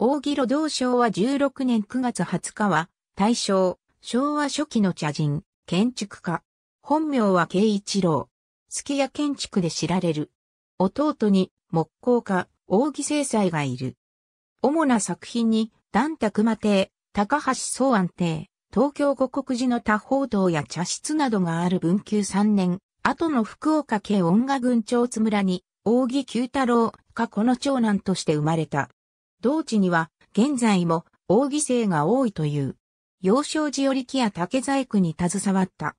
大木路道省は16年9月20日は、大正、昭和初期の茶人、建築家。本名は慶一郎。月屋建築で知られる。弟に木工家、大木正斎がいる。主な作品に、段卓馬亭、高橋総安亭、東京五国寺の多宝堂や茶室などがある文久3年、後の福岡県音楽郡長津村に、大木九太郎がこの長男として生まれた。同地には現在も大犠牲が多いという。幼少時より木や竹細工に携わった。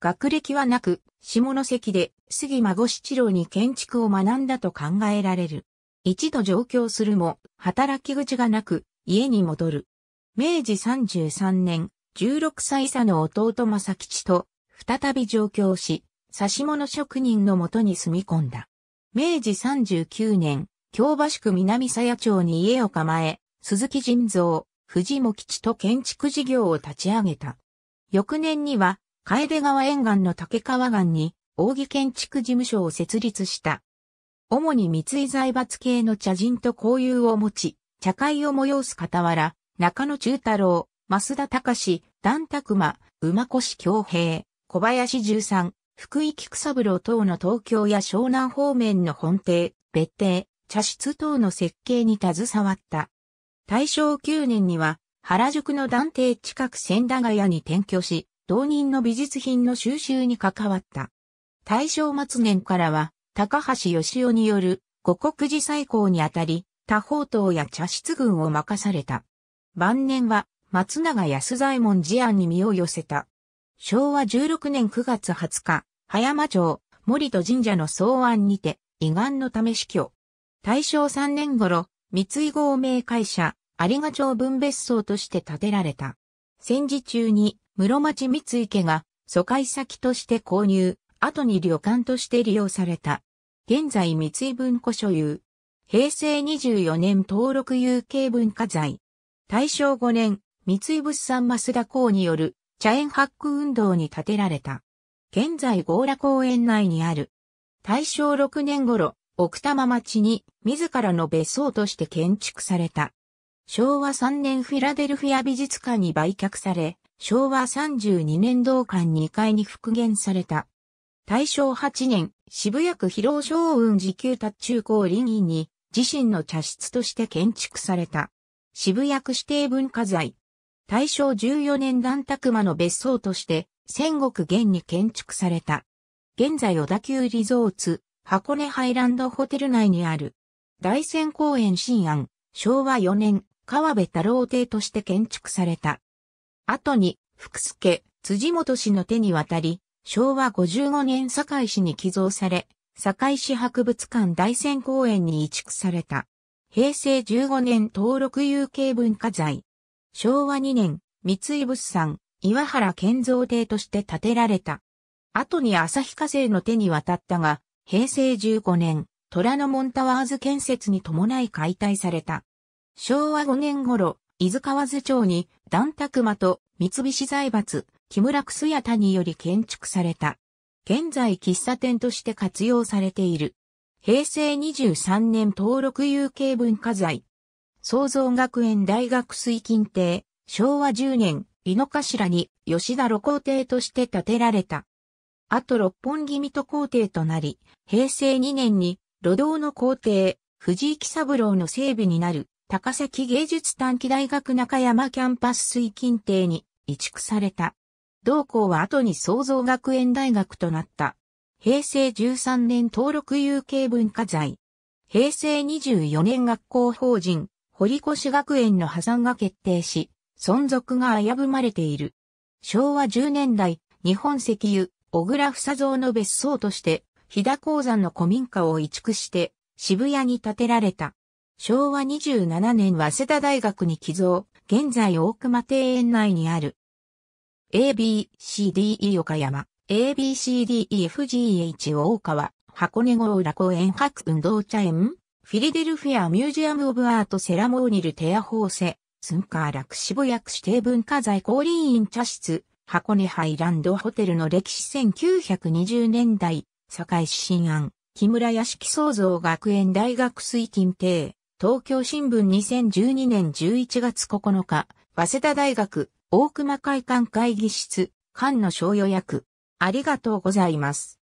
学歴はなく、下関で杉孫七郎に建築を学んだと考えられる。一度上京するも、働き口がなく、家に戻る。明治33年、16歳差の弟正吉と、再び上京し、差し物職人のもとに住み込んだ。明治39年、京橋区南佐町に家を構え、鈴木人造、藤茂吉と建築事業を立ち上げた。翌年には、楓川沿岸の竹川岸に、扇建築事務所を設立した。主に三井財閥系の茶人と交友を持ち、茶会を催す傍ら、中野中太郎、増田隆、段拓馬、馬越京平、小林十三、福井菊三郎等の東京や湘南方面の本邸、別邸、茶室等の設計に携わった。大正9年には、原宿の断定近く千駄ヶ谷に転居し、同人の美術品の収集に関わった。大正末年からは、高橋義雄による五国寺最高にあたり、多方等や茶室群を任された。晩年は、松永安左衛門事案に身を寄せた。昭和16年9月20日、葉山町、森戸神社の草案にて、胃がんのため死去。大正3年頃、三井合名会社、有賀町分別荘として建てられた。戦時中に室町三井家が疎開先として購入、後に旅館として利用された。現在三井文庫所有。平成24年登録有形文化財。大正5年、三井物産増田港による茶園発掘運動に建てられた。現在強羅公園内にある。大正6年頃、奥多摩町に自らの別荘として建築された。昭和3年フィラデルフィア美術館に売却され、昭和32年同館2階に復元された。大正8年、渋谷区広尾雲寺旧達中高林院に自身の茶室として建築された。渋谷区指定文化財。大正14年段宅間の別荘として、戦国現に建築された。現在小田急リゾーツ、箱根ハイランドホテル内にある、大仙公園新安、昭和4年、川辺太郎邸として建築された。後に、福助、辻元氏の手に渡り、昭和55年堺市に寄贈され、堺市博物館大仙公園に移築された。平成15年登録有形文化財。昭和2年、三井物産、岩原建造邸として建てられた。後に旭化成の手に渡ったが、平成15年、虎ノ門タワーズ建設に伴い解体された。昭和5年頃、伊豆川津町に、段拓馬と三菱財閥、木村楠屋谷より建築された。現在喫茶店として活用されている。平成23年登録有形文化財。創造学園大学水金亭、昭和10年、井の頭に吉田露光亭として建てられた。あと六本木水戸皇帝となり、平成2年に、路道の皇帝、藤井喜三郎の整備になる、高崎芸術短期大学中山キャンパス水近邸に移築された。同校は後に創造学園大学となった。平成13年登録有形文化財。平成24年学校法人、堀越学園の破産が決定し、存続が危ぶまれている。昭和10年代、日本石油、小倉房蔵の別荘として、日田鉱山の古民家を移築して、渋谷に建てられた。昭和27年早稲田大学に寄贈、現在大熊庭園内にある。ABCDE 岡山、ABCDEFGH 大川、箱根郷浦公園博運動茶園、フィリデルフィアミュージアムオブアートセラモーニルテアホーセ、スンカーラクシボ薬指定文化財降臨院茶室、箱根ハイランドホテルの歴史1920年代、堺市新案、木村屋敷創造学園大学水近亭、東京新聞2012年11月9日、早稲田大学、大熊会館会議室、館の小予約。ありがとうございます。